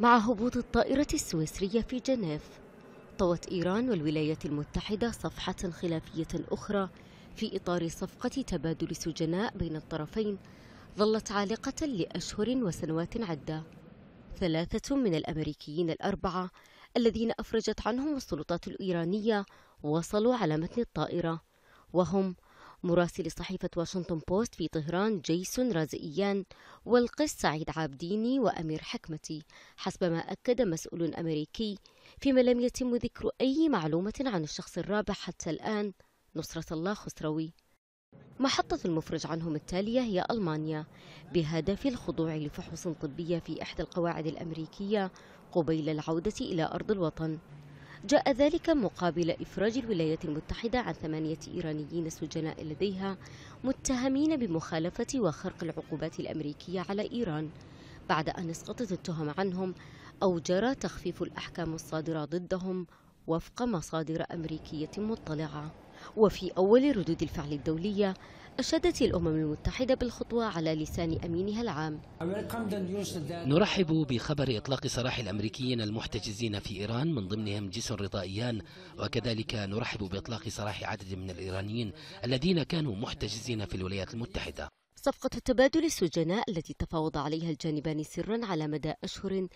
مع هبوط الطائرة السويسرية في جنيف طوت إيران والولايات المتحدة صفحة خلافية أخرى في إطار صفقة تبادل سجناء بين الطرفين ظلت عالقة لأشهر وسنوات عدة ثلاثة من الأمريكيين الأربعة الذين أفرجت عنهم السلطات الإيرانية وصلوا على متن الطائرة وهم مراسل صحيفة واشنطن بوست في طهران جيسون رازئيان والقس سعيد عابديني وأمير حكمتي حسب ما أكد مسؤول أمريكي فيما لم يتم ذكر أي معلومة عن الشخص الرابع حتى الآن نصرة الله خسروي محطة المفرج عنهم التالية هي ألمانيا بهدف الخضوع لفحوص طبية في إحدى القواعد الأمريكية قبيل العودة إلى أرض الوطن جاء ذلك مقابل إفراج الولايات المتحدة عن ثمانية إيرانيين سجناء لديها متهمين بمخالفة وخرق العقوبات الأمريكية على إيران بعد أن اسقطت التهم عنهم أو جرى تخفيف الأحكام الصادرة ضدهم وفق مصادر أمريكية مطلعة وفي أول ردود الفعل الدولية أشادت الأمم المتحدة بالخطوة على لسان أمينها العام نرحب بخبر إطلاق سراح الأمريكيين المحتجزين في إيران من ضمنهم جسر رضائيان وكذلك نرحب بإطلاق سراح عدد من الإيرانيين الذين كانوا محتجزين في الولايات المتحدة صفقة تبادل السجناء التي تفاوض عليها الجانبان سرا على مدى أشهر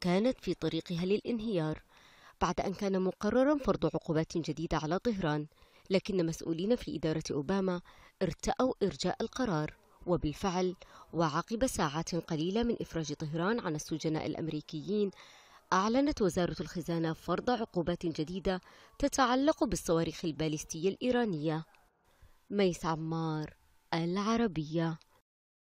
كانت في طريقها للانهيار بعد أن كان مقررا فرض عقوبات جديدة على طهران لكن مسؤولين في إدارة أوباما ارتأوا إرجاء القرار وبالفعل وعقب ساعات قليلة من إفراج طهران عن السجناء الأمريكيين أعلنت وزارة الخزانة فرض عقوبات جديدة تتعلق بالصواريخ البالستية الإيرانية ميس عمار العربية